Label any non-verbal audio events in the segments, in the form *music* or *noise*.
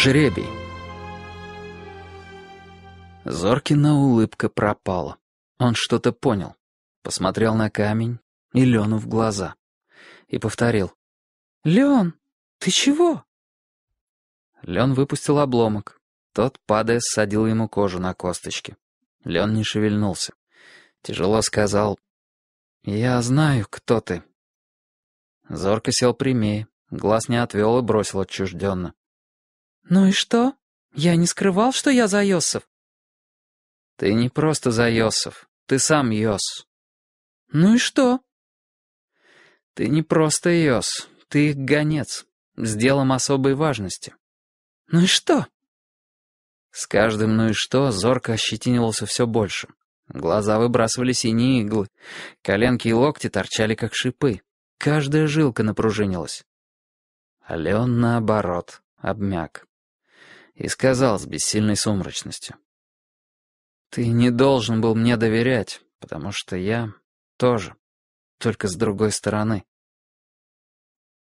Жребий. Зоркина улыбка пропала. Он что-то понял. Посмотрел на камень и Лену в глаза. И повторил. «Лен, ты чего?» Лен выпустил обломок. Тот, падая, ссадил ему кожу на косточки. Лен не шевельнулся. Тяжело сказал. «Я знаю, кто ты». Зорко сел прямее, глаз не отвел и бросил отчужденно. «Ну и что? Я не скрывал, что я за Йосов». «Ты не просто за Йосов. Ты сам Йос». «Ну и что?» «Ты не просто Йос. Ты их гонец. С делом особой важности». «Ну и что?» С каждым «ну и что» зорко ощетинивался все больше. Глаза выбрасывали синие иглы. Коленки и локти торчали, как шипы. Каждая жилка напружинилась. Ален, наоборот, обмяк и сказал с бессильной сумрачностью. «Ты не должен был мне доверять, потому что я тоже, только с другой стороны».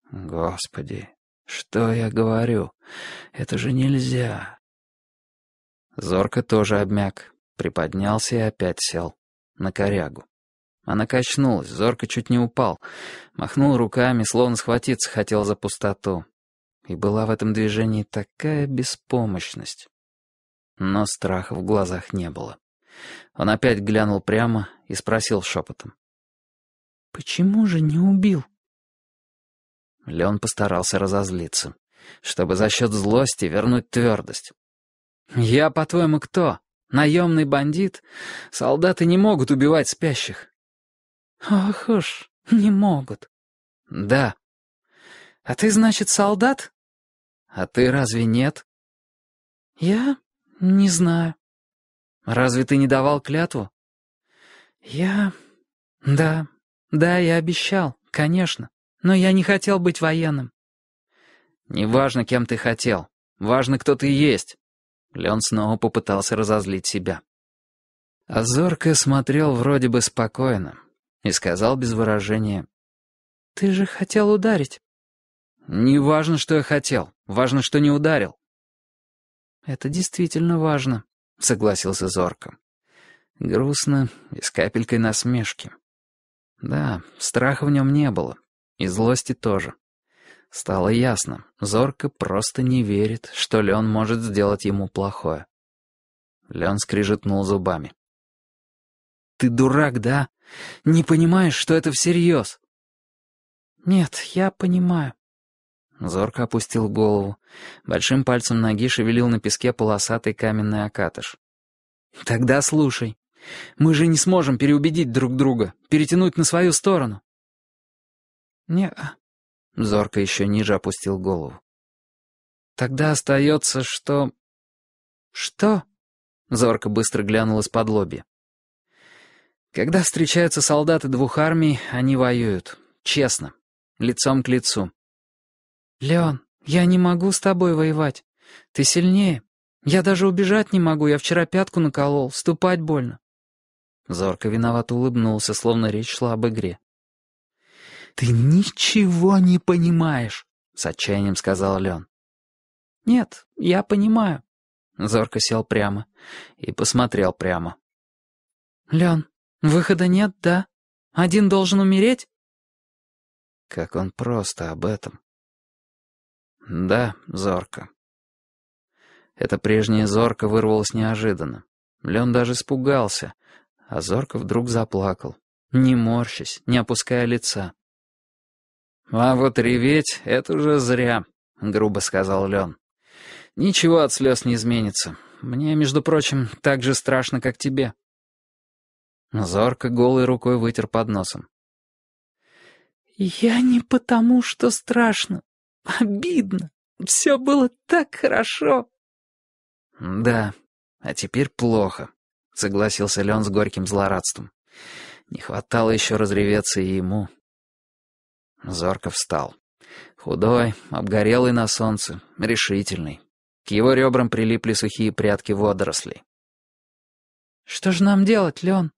«Господи, что я говорю? Это же нельзя!» Зорка тоже обмяк, приподнялся и опять сел. На корягу. Она качнулась, Зорка чуть не упал. Махнул руками, словно схватиться хотел за пустоту. И была в этом движении такая беспомощность. Но страха в глазах не было. Он опять глянул прямо и спросил шепотом. «Почему же не убил?» Леон постарался разозлиться, чтобы за счет злости вернуть твердость. «Я, по-твоему, кто? Наемный бандит? Солдаты не могут убивать спящих». «Ох уж, не могут». «Да». «А ты, значит, солдат?» А ты разве нет? Я не знаю. Разве ты не давал клятву? Я... Да. Да, я обещал, конечно. Но я не хотел быть военным. Неважно, кем ты хотел. Важно, кто ты есть. Лен снова попытался разозлить себя. Азорка смотрел вроде бы спокойно и сказал без выражения. «Ты же хотел ударить». «Не важно, что я хотел. Важно, что не ударил». «Это действительно важно», — согласился Зорко. Грустно и с капелькой насмешки. Да, страха в нем не было. И злости тоже. Стало ясно, Зорко просто не верит, что Леон может сделать ему плохое. Леон скрижетнул зубами. «Ты дурак, да? Не понимаешь, что это всерьез?» «Нет, я понимаю», Зорко опустил голову. Большим пальцем ноги шевелил на песке полосатый каменный окатыш. «Тогда слушай. Мы же не сможем переубедить друг друга, перетянуть на свою сторону». Зорко еще ниже опустил голову. «Тогда остается, что...» «Что?» Зорко быстро глянул из-под лоби. «Когда встречаются солдаты двух армий, они воюют. Честно. Лицом к лицу. «Леон, я не могу с тобой воевать. Ты сильнее. Я даже убежать не могу, я вчера пятку наколол, ступать больно». Зорко виновато улыбнулся, словно речь шла об игре. «Ты ничего не понимаешь», — с отчаянием сказал Леон. «Нет, я понимаю». Зорко сел прямо и посмотрел прямо. «Лен, выхода нет, да? Один должен умереть?» Как он просто об этом. «Да, Зорка. Это прежняя Зорка вырвалась неожиданно. Лен даже испугался, а Зорка вдруг заплакал, не морщась, не опуская лица. «А вот реветь — это уже зря», — грубо сказал Лен. «Ничего от слез не изменится. Мне, между прочим, так же страшно, как тебе». Зорка голой рукой вытер под носом. «Я не потому, что страшно», Обидно. Все было так хорошо. Да, а теперь плохо, согласился Лен с горьким злорадством. Не хватало еще разреветься и ему. Зорко встал. Худой, обгорелый на солнце, решительный. К его ребрам прилипли сухие прятки водорослей. «Что же нам делать, Лен?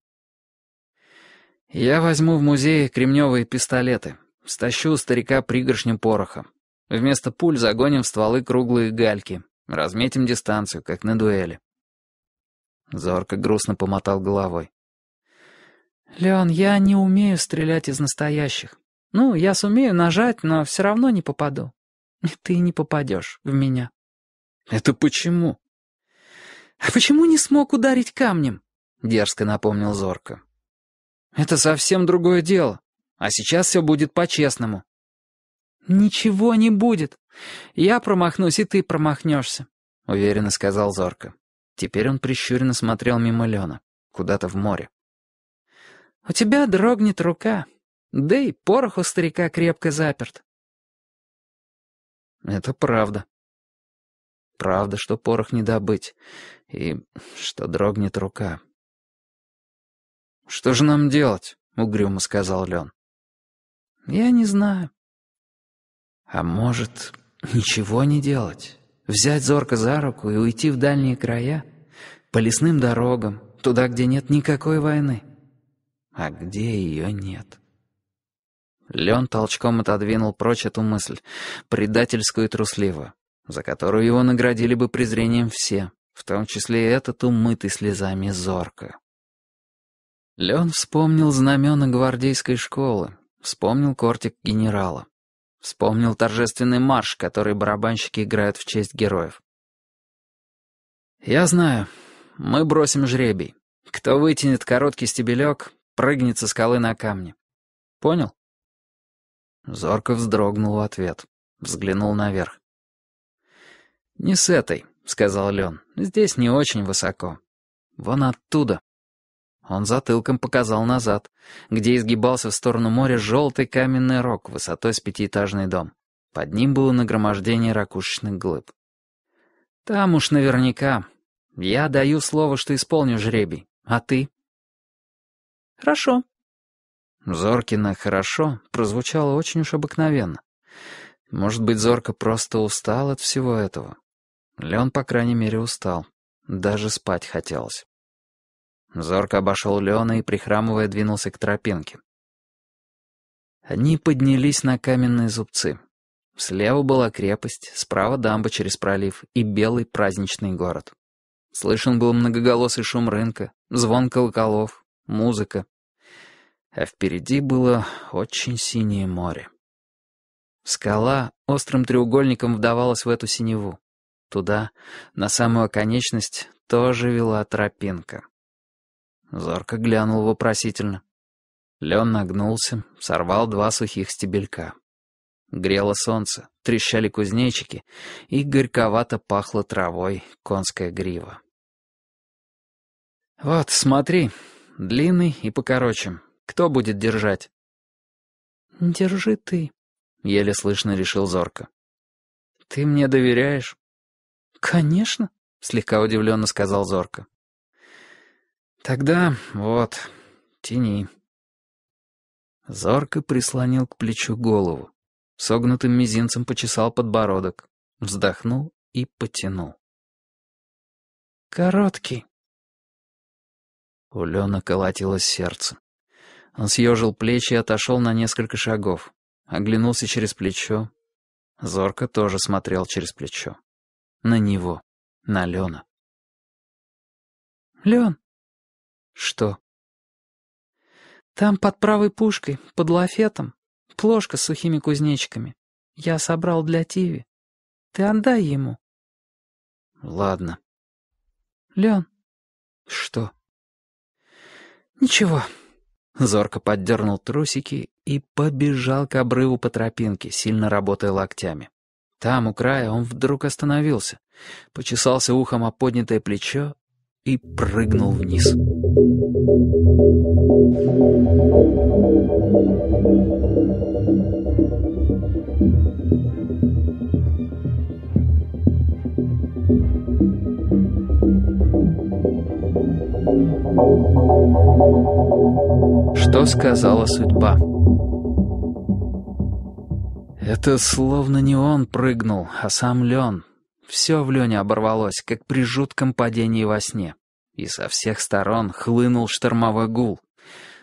«Я возьму в музее кремневые пистолеты, стащу у старика пригоршню пороха. Вместо пуль загоним в стволы круглые гальки. Разметим дистанцию, как на дуэли. Зорко грустно помотал головой. «Леон, я не умею стрелять из настоящих. Ну, я сумею нажать, но все равно не попаду. И ты не попадешь в меня». «Это почему?» «А почему не смог ударить камнем?» — дерзко напомнил Зорко. «Это совсем другое дело. А сейчас все будет по-честному. «Ничего не будет. Я промахнусь, и ты промахнешься», — уверенно сказал Зорко. Теперь он прищуренно смотрел мимо Лена, куда-то в море. «У тебя дрогнет рука, да и порох у старика крепко заперт». «Это правда. Правда, что порох не добыть, и что дрогнет рука». «Что же нам делать?» — угрюмо сказал Лен. «Я не знаю. А может, ничего не делать? Взять зорко за руку и уйти в дальние края? По лесным дорогам, туда, где нет никакой войны. А где ее нет? Лен толчком отодвинул прочь эту мысль, предательскую и трусливую, за которую его наградили бы презрением все, в том числе и этот умытый слезами зорко. Лен вспомнил знамена гвардейской школы, вспомнил кортик генерала. Вспомнил торжественный марш, который барабанщики играют в честь героев. «Я знаю. Мы бросим жребий. Кто вытянет короткий стебелек, прыгнет со скалы на камни. Понял?» Зорко вздрогнул в ответ. Взглянул наверх. «Не с этой», — сказал Лен. «Здесь не очень высоко. Вон оттуда». Он затылком показал назад, где изгибался в сторону моря желтый каменный рог высотой с пятиэтажный дом. Под ним было нагромождение ракушечных глыб. «Там уж наверняка. Я даю слово, что исполню жребий. А ты?» «Хорошо». Зоркина «хорошо» прозвучало очень уж обыкновенно. Может быть, Зорка просто устал от всего этого. Лен, по крайней мере, устал. Даже спать хотелось. Зорко обошел Леона и, прихрамывая, двинулся к тропинке. Они поднялись на каменные зубцы. Слева была крепость, справа дамба через пролив и белый праздничный город. Слышен был многоголосый шум рынка, звон колоколов, музыка. А впереди было очень синее море. Скала острым треугольником вдавалась в эту синеву. Туда, на самую конечность тоже вела тропинка. Зорко глянул вопросительно. Лен нагнулся, сорвал два сухих стебелька. Грело солнце, трещали кузнечики, и горьковато пахло травой конская грива. «Вот, смотри, длинный и покороче. Кто будет держать?» «Держи ты», — еле слышно решил Зорко. «Ты мне доверяешь?» «Конечно», — слегка удивленно сказал Зорко. «Тогда вот, тяни». Зорко прислонил к плечу голову. Согнутым мизинцем почесал подбородок. Вздохнул и потянул. «Короткий». У Лёна колотилось сердце. Он съежил плечи и отошел на несколько шагов. Оглянулся через плечо. Зорко тоже смотрел через плечо. На него, на Лёна. «Лён, «Что?» «Там под правой пушкой, под лафетом, плошка с сухими кузнечками Я собрал для Тиви. Ты отдай ему». «Ладно». «Лен». «Что?» «Ничего». Зорко поддернул трусики и побежал к обрыву по тропинке, сильно работая локтями. Там, у края, он вдруг остановился, почесался ухом о поднятое плечо и прыгнул вниз. Что сказала судьба? Это словно не он прыгнул, а сам Лен. Все в Лене оборвалось, как при жутком падении во сне и со всех сторон хлынул штормовой гул.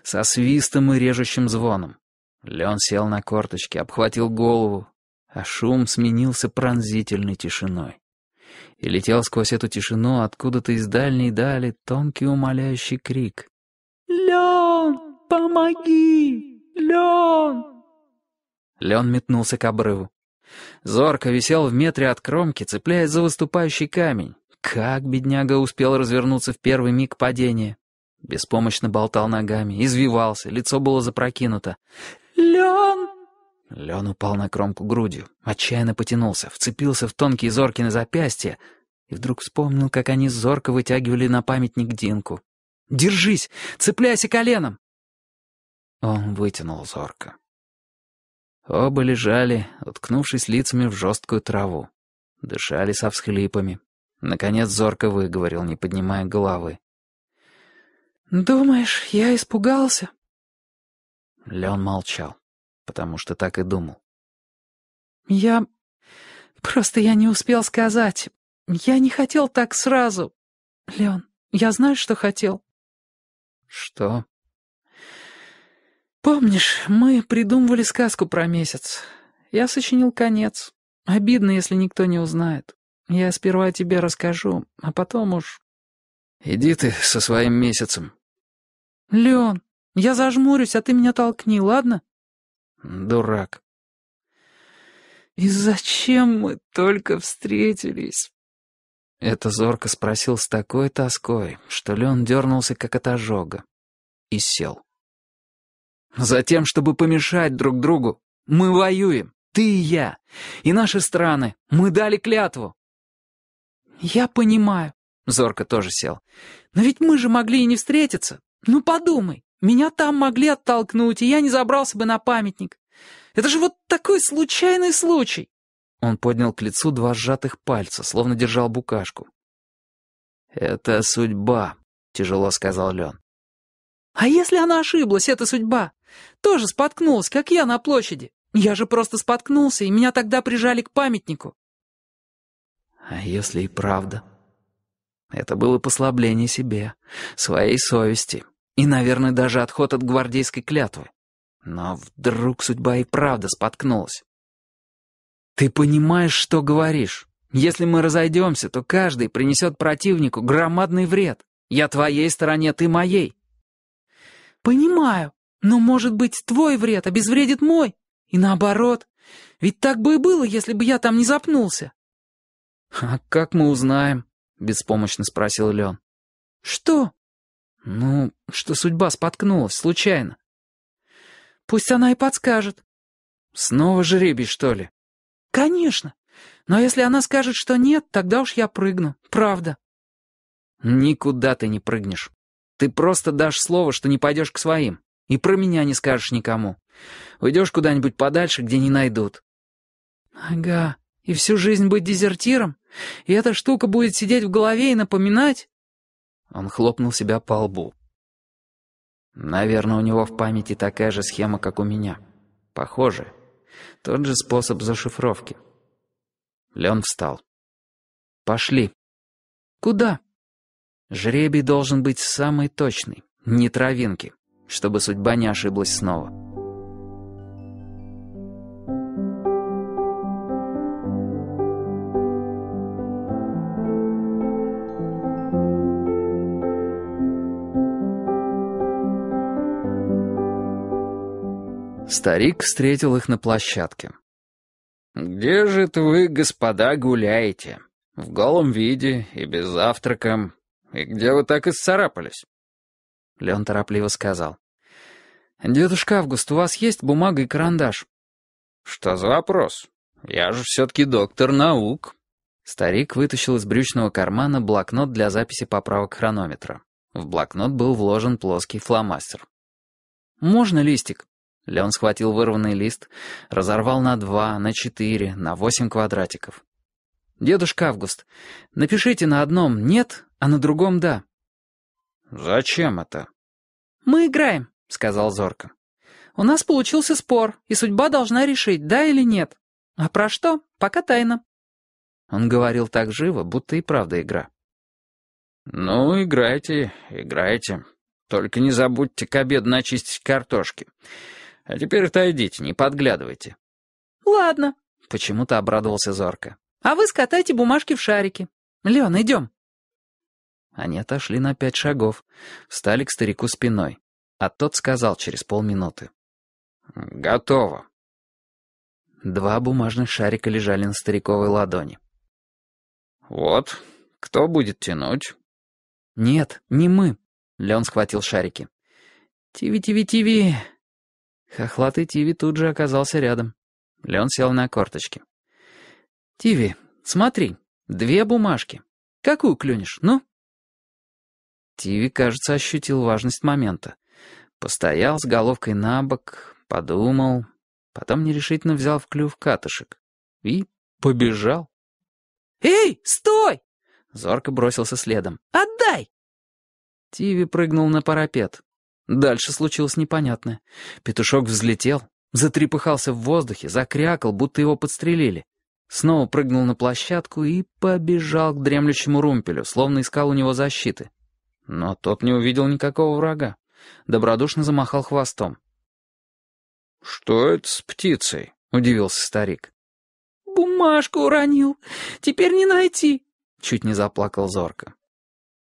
Со свистом и режущим звоном. Лен сел на корточки, обхватил голову, а шум сменился пронзительной тишиной. И летел сквозь эту тишину откуда-то из дальней дали тонкий умоляющий крик. «Лен, помоги! Лен!» Лен метнулся к обрыву. Зорко висел в метре от кромки, цепляясь за выступающий камень, как бедняга успел развернуться в первый миг падения? Беспомощно болтал ногами, извивался, лицо было запрокинуто. «Лен!» Лен упал на кромку грудью, отчаянно потянулся, вцепился в тонкие зоркины запястья и вдруг вспомнил, как они зорко вытягивали на памятник Динку. «Держись! Цепляйся коленом!» Он вытянул зорко. Оба лежали, уткнувшись лицами в жесткую траву. Дышали со всхлипами, Наконец зорко выговорил, не поднимая головы. «Думаешь, я испугался?» Леон молчал, потому что так и думал. «Я... просто я не успел сказать. Я не хотел так сразу. Леон, я знаю, что хотел». «Что?» «Помнишь, мы придумывали сказку про месяц. Я сочинил конец. Обидно, если никто не узнает. Я сперва тебе расскажу, а потом уж...» «Иди ты со своим месяцем». Лен, я зажмурюсь, а ты меня толкни, ладно?» «Дурак». «И зачем мы только встретились?» Это зорко спросил с такой тоской, что Лен дернулся, как от ожога, и сел. «Затем, чтобы помешать друг другу, мы воюем, ты и я, и наши страны, мы дали клятву». «Я понимаю». Зорко тоже сел. «Но ведь мы же могли и не встретиться. Ну подумай, меня там могли оттолкнуть, и я не забрался бы на памятник. Это же вот такой случайный случай!» Он поднял к лицу два сжатых пальца, словно держал букашку. «Это судьба», — тяжело сказал Лен. «А если она ошиблась, это судьба? Тоже споткнулась, как я на площади. Я же просто споткнулся, и меня тогда прижали к памятнику. А если и правда? Это было послабление себе, своей совести и, наверное, даже отход от гвардейской клятвы. Но вдруг судьба и правда споткнулась. «Ты понимаешь, что говоришь? Если мы разойдемся, то каждый принесет противнику громадный вред. Я твоей стороне, ты моей». «Понимаю, но, может быть, твой вред обезвредит мой. И наоборот. Ведь так бы и было, если бы я там не запнулся. «А как мы узнаем?» — беспомощно спросил Леон. «Что?» «Ну, что судьба споткнулась, случайно». «Пусть она и подскажет». «Снова жребий, что ли?» «Конечно. Но если она скажет, что нет, тогда уж я прыгну. Правда». «Никуда ты не прыгнешь. Ты просто дашь слово, что не пойдешь к своим. И про меня не скажешь никому. Уйдешь куда-нибудь подальше, где не найдут». «Ага. И всю жизнь быть дезертиром?» И эта штука будет сидеть в голове и напоминать...» Он хлопнул себя по лбу. «Наверное, у него в памяти такая же схема, как у меня. Похоже. Тот же способ зашифровки». Лен встал. «Пошли». «Куда?» «Жребий должен быть самый точный, не травинки, чтобы судьба не ошиблась снова». Старик встретил их на площадке. «Где же это вы, господа, гуляете? В голом виде и без завтрака. И где вы так и сцарапались?» Лен торопливо сказал. «Дедушка Август, у вас есть бумага и карандаш?» «Что за вопрос? Я же все-таки доктор наук». Старик вытащил из брючного кармана блокнот для записи поправок хронометра. В блокнот был вложен плоский фломастер. «Можно листик?» Леон схватил вырванный лист, разорвал на два, на четыре, на восемь квадратиков. «Дедушка Август, напишите на одном «нет», а на другом «да». «Зачем это?» «Мы играем», — сказал Зорко. «У нас получился спор, и судьба должна решить, да или нет. А про что? Пока тайна». Он говорил так живо, будто и правда игра. «Ну, играйте, играйте. Только не забудьте к обеду начистить картошки. А теперь отойдите, не подглядывайте». «Ладно», — почему-то обрадовался Зорко. «А вы скатайте бумажки в шарики. Лен, идем». Они отошли на пять шагов, встали к старику спиной. А тот сказал через полминуты. «Готово». Два бумажных шарика лежали на стариковой ладони. «Вот, кто будет тянуть?» «Нет, не мы», — Леон схватил шарики. «Тиви-тиви-тиви», Хохлатый Тиви тут же оказался рядом. Лен сел на корточки. «Тиви, смотри, две бумажки. Какую клюнешь, ну?» Тиви, кажется, ощутил важность момента. Постоял с головкой на бок, подумал, потом нерешительно взял в клюв катышек и побежал. «Эй, стой!» Зорко бросился следом. «Отдай!» Тиви прыгнул на парапет. Дальше случилось непонятное. Петушок взлетел, затрепыхался в воздухе, закрякал, будто его подстрелили. Снова прыгнул на площадку и побежал к дремлющему румпелю, словно искал у него защиты. Но тот не увидел никакого врага. Добродушно замахал хвостом. «Что это с птицей?» — удивился старик. «Бумажку уронил. Теперь не найти!» — чуть не заплакал Зорко.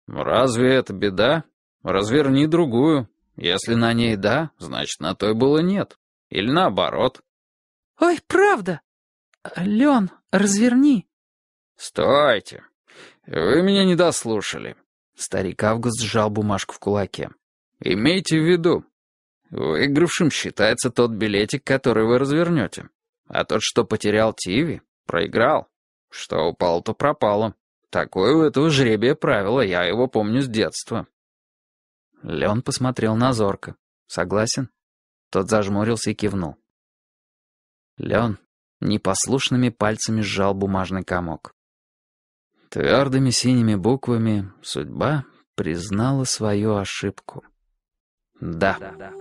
«Разве это беда? Разверни другую», если на ней «да», значит, на той было «нет». Или наоборот. «Ой, правда! Лен, разверни!» «Стойте! Вы меня не дослушали!» Старик Август сжал бумажку в кулаке. «Имейте в виду, выигравшим считается тот билетик, который вы развернете. А тот, что потерял Тиви, проиграл. Что упало, то пропало. Такое у этого жребия правило, я его помню с детства. Леон посмотрел на Зорка. «Согласен?» Тот зажмурился и кивнул. Леон непослушными пальцами сжал бумажный комок. Твердыми синими буквами судьба признала свою ошибку. «Да». да.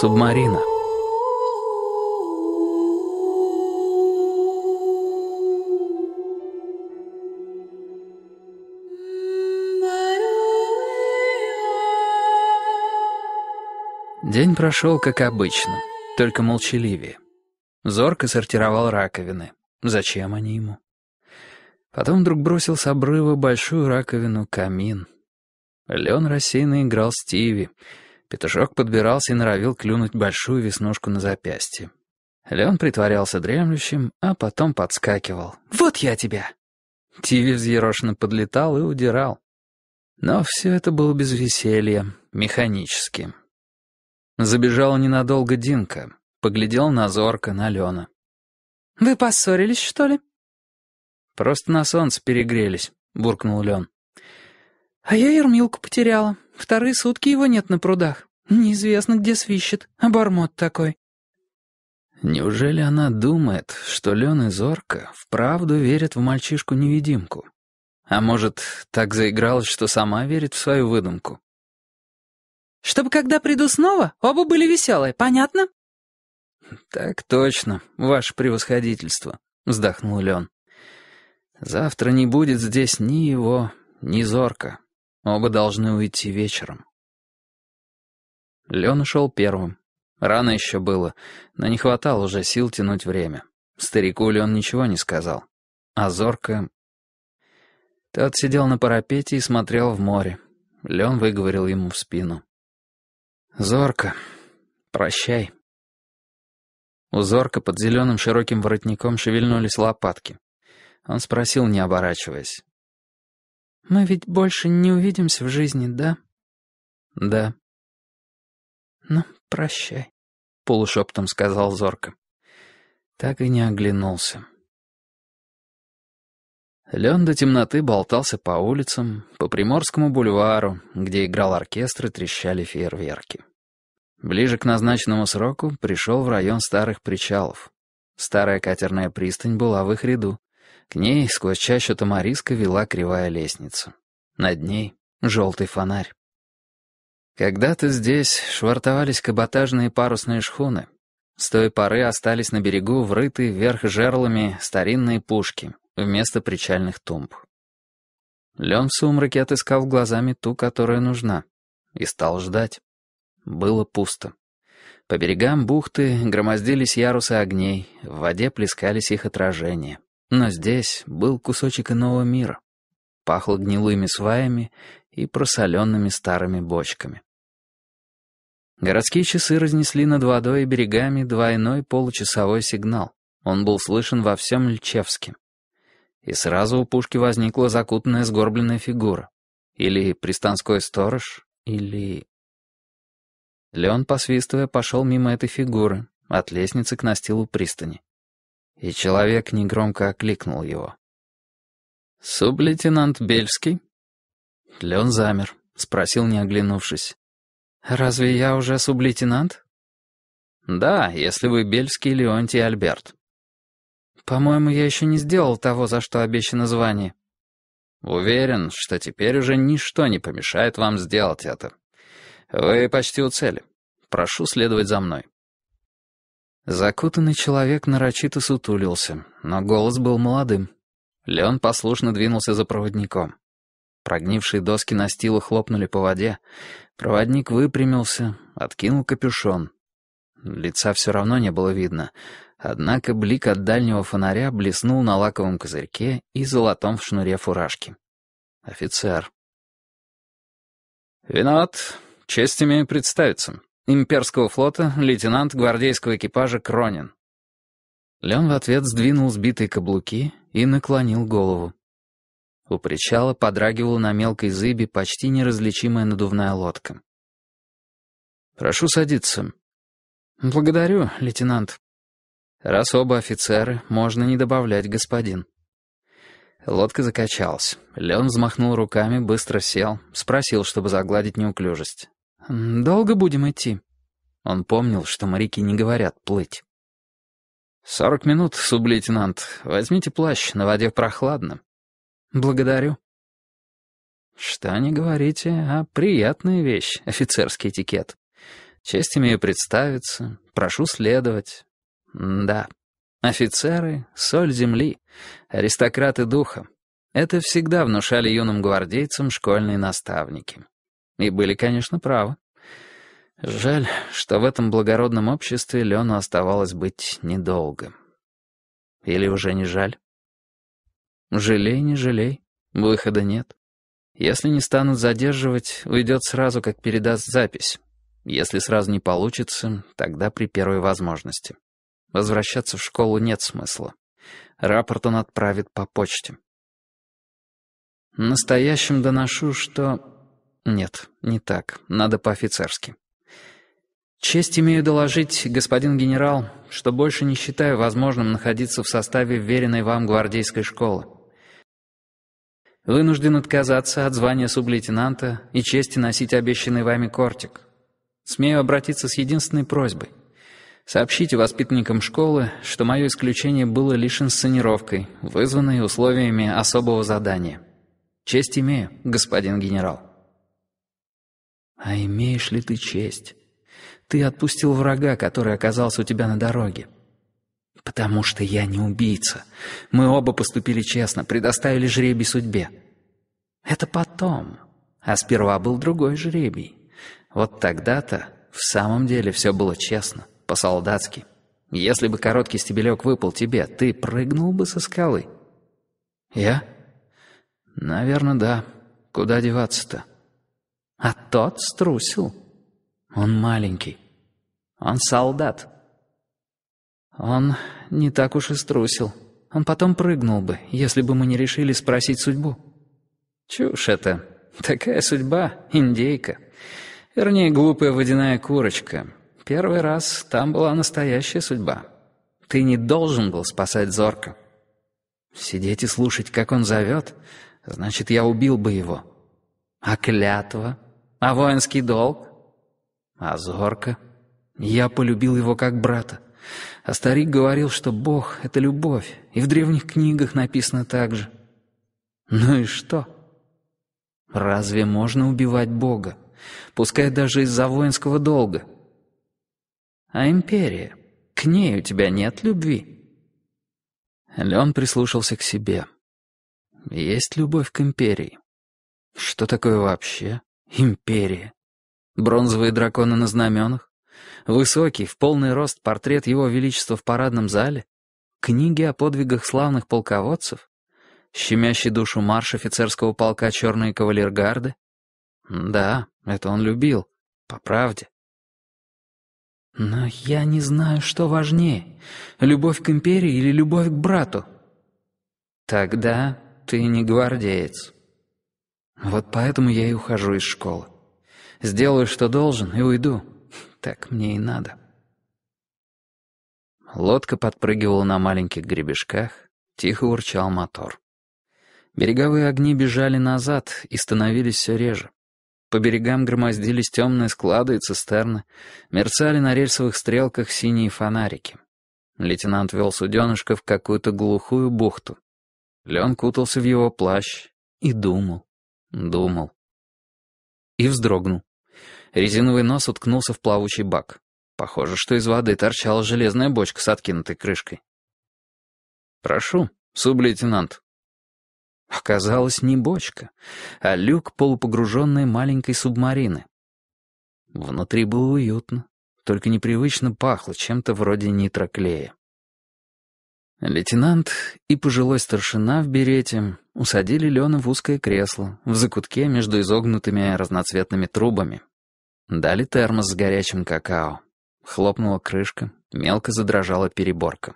Субмарина. День прошел как обычно, только молчаливее. Зорко сортировал раковины. Зачем они ему? Потом вдруг бросил с обрыва большую раковину камин. Лен рассеянно играл Стиви — Петушок подбирался и норовил клюнуть большую веснушку на запястье. Леон притворялся дремлющим, а потом подскакивал. «Вот я тебя!» Тиви взъерошенно подлетал и удирал. Но все это было без веселья, механически. Забежала ненадолго Динка, поглядел на Зорка, на Лена. «Вы поссорились, что ли?» «Просто на солнце перегрелись», — буркнул Лен. «А я Ермилку потеряла», Вторые сутки его нет на прудах. Неизвестно, где свищет. Обормот такой. Неужели она думает, что Лен и Зорка вправду верят в мальчишку-невидимку? А может, так заигралась, что сама верит в свою выдумку? «Чтобы, когда приду снова, оба были веселые, понятно?» «Так точно, ваше превосходительство», — вздохнул Лен. «Завтра не будет здесь ни его, ни Зорка». Оба должны уйти вечером. Лен шел первым. Рано еще было, но не хватало уже сил тянуть время. Старику Лен ничего не сказал. А зорко... Тот сидел на парапете и смотрел в море. Лен выговорил ему в спину. «Зорко, прощай». У Зорка под зеленым широким воротником шевельнулись лопатки. Он спросил, не оборачиваясь. Мы ведь больше не увидимся в жизни, да? Да. Ну, прощай, полушептом сказал Зорко. Так и не оглянулся. Лен до темноты болтался по улицам, по Приморскому бульвару, где играл оркестр и трещали фейерверки. Ближе к назначенному сроку пришел в район старых причалов. Старая катерная пристань была в их ряду. К ней сквозь чащу тамариска вела кривая лестница. Над ней — желтый фонарь. Когда-то здесь швартовались каботажные парусные шхуны. С той поры остались на берегу врытые вверх жерлами старинные пушки вместо причальных тумб. Лен в сумраке отыскал глазами ту, которая нужна, и стал ждать. Было пусто. По берегам бухты громоздились ярусы огней, в воде плескались их отражения. Но здесь был кусочек иного мира. Пахло гнилыми сваями и просоленными старыми бочками. Городские часы разнесли над водой и берегами двойной получасовой сигнал. Он был слышен во всем Льчевске. И сразу у пушки возникла закутанная сгорбленная фигура. Или пристанской сторож, или... Леон, посвистывая, пошел мимо этой фигуры, от лестницы к настилу пристани и человек негромко окликнул его. «Сублейтенант Бельский?» Лен замер, спросил, не оглянувшись. «Разве я уже сублейтенант?» «Да, если вы Бельский, Леонтий Альберт». «По-моему, я еще не сделал того, за что обещано звание». «Уверен, что теперь уже ничто не помешает вам сделать это. Вы почти у цели. Прошу следовать за мной». Закутанный человек нарочито сутулился, но голос был молодым. Леон послушно двинулся за проводником. Прогнившие доски на настила хлопнули по воде. Проводник выпрямился, откинул капюшон. Лица все равно не было видно, однако блик от дальнего фонаря блеснул на лаковом козырьке и золотом в шнуре фуражки. Офицер. «Виноват. Честь имею представиться имперского флота лейтенант гвардейского экипажа Кронин. Лен в ответ сдвинул сбитые каблуки и наклонил голову. У причала подрагивала на мелкой зыбе почти неразличимая надувная лодка. «Прошу садиться». «Благодарю, лейтенант». «Раз оба офицеры, можно не добавлять господин». Лодка закачалась. Лен взмахнул руками, быстро сел, спросил, чтобы загладить неуклюжесть. «Долго будем идти?» Он помнил, что моряки не говорят «плыть». «Сорок минут, сублейтенант. Возьмите плащ, на воде прохладно». «Благодарю». «Что не говорите, а приятная вещь, офицерский этикет. Честь имею представиться, прошу следовать». «Да, офицеры — соль земли, аристократы духа. Это всегда внушали юным гвардейцам школьные наставники». И были, конечно, правы. Жаль, что в этом благородном обществе Лену оставалось быть недолго. Или уже не жаль? Жалей, не жалей, выхода нет. Если не станут задерживать, уйдет сразу, как передаст запись. Если сразу не получится, тогда при первой возможности. Возвращаться в школу нет смысла. Рапорт он отправит по почте. Настоящим доношу, что нет, не так. Надо по-офицерски. Честь имею доложить, господин генерал, что больше не считаю возможным находиться в составе веренной вам гвардейской школы. Вынужден отказаться от звания сублейтенанта и чести носить обещанный вами кортик. Смею обратиться с единственной просьбой. Сообщите воспитанникам школы, что мое исключение было лишь инсценировкой, вызванной условиями особого задания. Честь имею, господин генерал. А имеешь ли ты честь? Ты отпустил врага, который оказался у тебя на дороге. Потому что я не убийца. Мы оба поступили честно, предоставили жребий судьбе. Это потом. А сперва был другой жребий. Вот тогда-то в самом деле все было честно, по-солдатски. Если бы короткий стебелек выпал тебе, ты прыгнул бы со скалы. Я? Наверное, да. Куда деваться-то? А тот струсил. Он маленький. Он солдат. Он не так уж и струсил. Он потом прыгнул бы, если бы мы не решили спросить судьбу. Чушь это. Такая судьба, индейка. Вернее, глупая водяная курочка. Первый раз там была настоящая судьба. Ты не должен был спасать Зорка. Сидеть и слушать, как он зовет, значит, я убил бы его. А клятва? А воинский долг? А зорко? Я полюбил его как брата. А старик говорил, что Бог — это любовь, и в древних книгах написано так же. Ну и что? Разве можно убивать Бога? Пускай даже из-за воинского долга. А империя? К ней у тебя нет любви. Лен прислушался к себе. Есть любовь к империи. Что такое вообще? Империя. Бронзовые драконы на знаменах. Высокий, в полный рост портрет его величества в парадном зале. Книги о подвигах славных полководцев. Щемящий душу марш офицерского полка «Черные кавалергарды». Да, это он любил. По правде. Но я не знаю, что важнее, любовь к империи или любовь к брату. Тогда ты не гвардеец. Вот поэтому я и ухожу из школы. Сделаю, что должен, и уйду. Так мне и надо. Лодка подпрыгивала на маленьких гребешках, тихо урчал мотор. Береговые огни бежали назад и становились все реже. По берегам громоздились темные склады и цистерны, мерцали на рельсовых стрелках синие фонарики. Лейтенант вел суденышко в какую-то глухую бухту. Лен кутался в его плащ и думал. Думал. И вздрогнул. Резиновый нос уткнулся в плавучий бак. Похоже, что из воды торчала железная бочка с откинутой крышкой. «Прошу, сублейтенант». Оказалось, не бочка, а люк полупогруженной маленькой субмарины. Внутри было уютно, только непривычно пахло чем-то вроде нитроклея. Лейтенант и пожилой старшина в берете усадили Лена в узкое кресло, в закутке между изогнутыми разноцветными трубами. Дали термос с горячим какао. Хлопнула крышка, мелко задрожала переборка.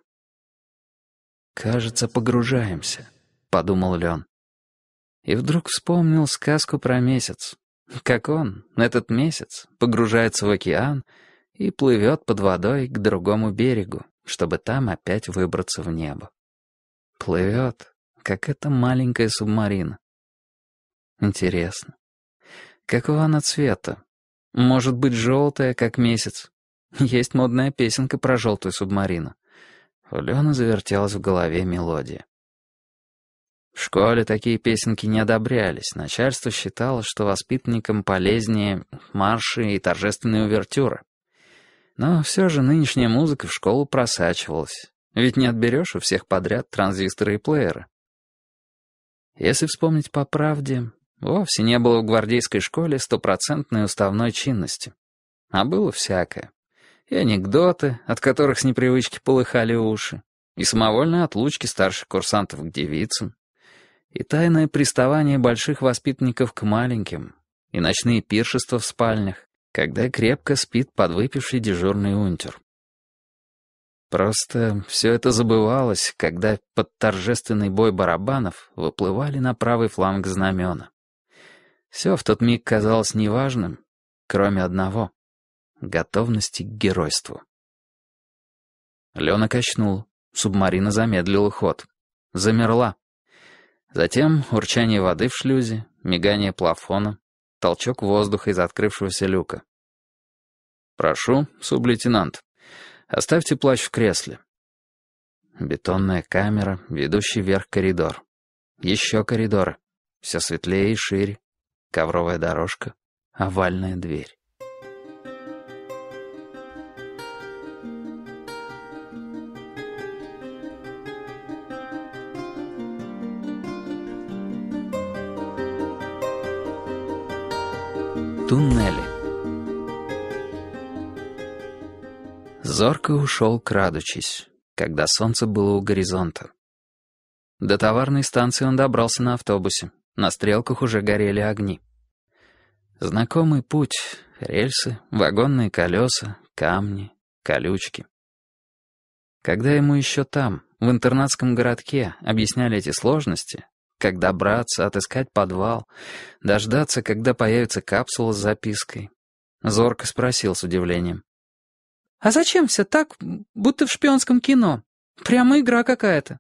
«Кажется, погружаемся», — подумал Лен. И вдруг вспомнил сказку про месяц. Как он, этот месяц, погружается в океан и плывет под водой к другому берегу чтобы там опять выбраться в небо. Плывет, как эта маленькая субмарина. Интересно. Какого она цвета? Может быть, желтая, как месяц? Есть модная песенка про желтую субмарину. У Лены завертелась в голове мелодия. В школе такие песенки не одобрялись. Начальство считало, что воспитанникам полезнее марши и торжественные увертюры. Но все же нынешняя музыка в школу просачивалась. Ведь не отберешь у всех подряд транзисторы и плееры. Если вспомнить по правде, вовсе не было в гвардейской школе стопроцентной уставной чинности. А было всякое. И анекдоты, от которых с непривычки полыхали уши, и самовольные отлучки старших курсантов к девицам, и тайное приставание больших воспитанников к маленьким, и ночные пиршества в спальнях, когда крепко спит подвыпивший дежурный унтер. Просто все это забывалось, когда под торжественный бой барабанов выплывали на правый фланг знамена. Все в тот миг казалось неважным, кроме одного — готовности к геройству. Лена качнула, субмарина замедлила ход. Замерла. Затем урчание воды в шлюзе, мигание плафона, толчок воздуха из открывшегося люка. «Прошу, сублейтенант, оставьте плащ в кресле». Бетонная камера, ведущий вверх коридор. Еще коридоры. Все светлее и шире. Ковровая дорожка, овальная дверь. Туннели. Зорко ушел, крадучись, когда солнце было у горизонта. До товарной станции он добрался на автобусе. На стрелках уже горели огни. Знакомый путь, рельсы, вагонные колеса, камни, колючки. Когда ему еще там, в интернатском городке, объясняли эти сложности, как добраться, отыскать подвал, дождаться, когда появится капсула с запиской. Зорко спросил с удивлением. «А зачем все так, будто в шпионском кино? Прямо игра какая-то».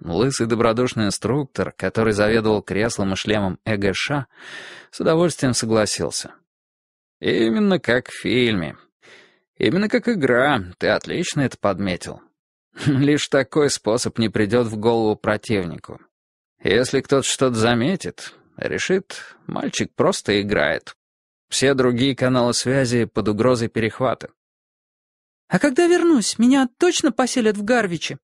Лысый добродушный инструктор, который заведовал креслом и шлемом ЭГШ, с удовольствием согласился. «Именно как в фильме. Именно как игра. Ты отлично это подметил. *laughs* Лишь такой способ не придет в голову противнику. Если кто-то что-то заметит, решит, мальчик просто играет. Все другие каналы связи под угрозой перехвата. «А когда вернусь, меня точно поселят в Гарвиче?»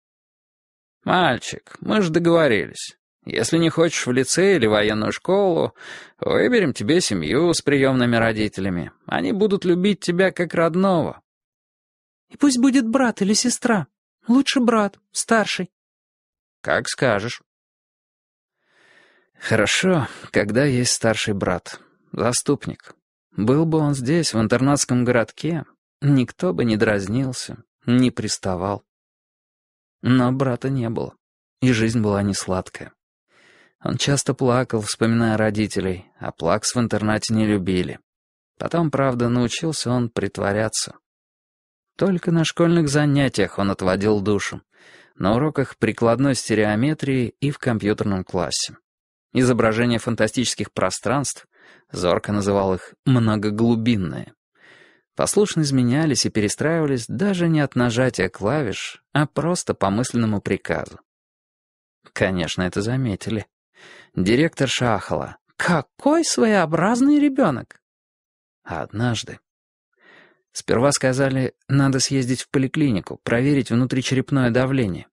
«Мальчик, мы же договорились. Если не хочешь в лицей или военную школу, выберем тебе семью с приемными родителями. Они будут любить тебя как родного». «И пусть будет брат или сестра. Лучше брат, старший». «Как скажешь». Хорошо, когда есть старший брат, заступник. Был бы он здесь, в интернатском городке, никто бы не дразнился, не приставал. Но брата не было, и жизнь была не сладкая. Он часто плакал, вспоминая родителей, а плакс в интернате не любили. Потом, правда, научился он притворяться. Только на школьных занятиях он отводил душу, на уроках прикладной стереометрии и в компьютерном классе. Изображения фантастических пространств, Зорко называл их «многоглубинные», послушно изменялись и перестраивались даже не от нажатия клавиш, а просто по мысленному приказу. Конечно, это заметили. Директор Шахала. «Какой своеобразный ребенок!» Однажды. Сперва сказали, надо съездить в поликлинику, проверить внутричерепное давление.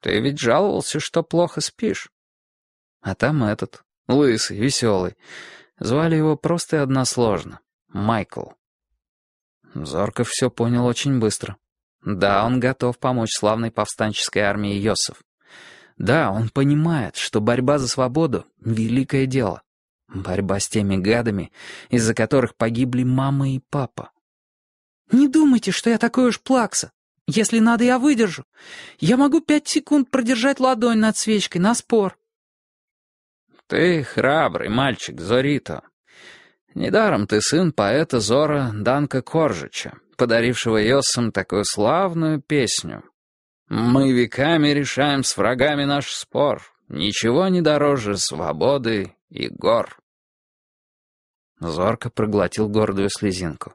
«Ты ведь жаловался, что плохо спишь». А там этот, лысый, веселый. Звали его просто и односложно — Майкл. Зорков все понял очень быстро. Да, он готов помочь славной повстанческой армии Йосов. Да, он понимает, что борьба за свободу — великое дело. Борьба с теми гадами, из-за которых погибли мама и папа. «Не думайте, что я такой уж плакса. Если надо, я выдержу. Я могу пять секунд продержать ладонь над свечкой на спор. «Ты храбрый мальчик, Зорито. Недаром ты сын поэта Зора Данка Коржича, подарившего Йоссам такую славную песню. Мы веками решаем с врагами наш спор. Ничего не дороже свободы и гор». Зорко проглотил гордую слезинку.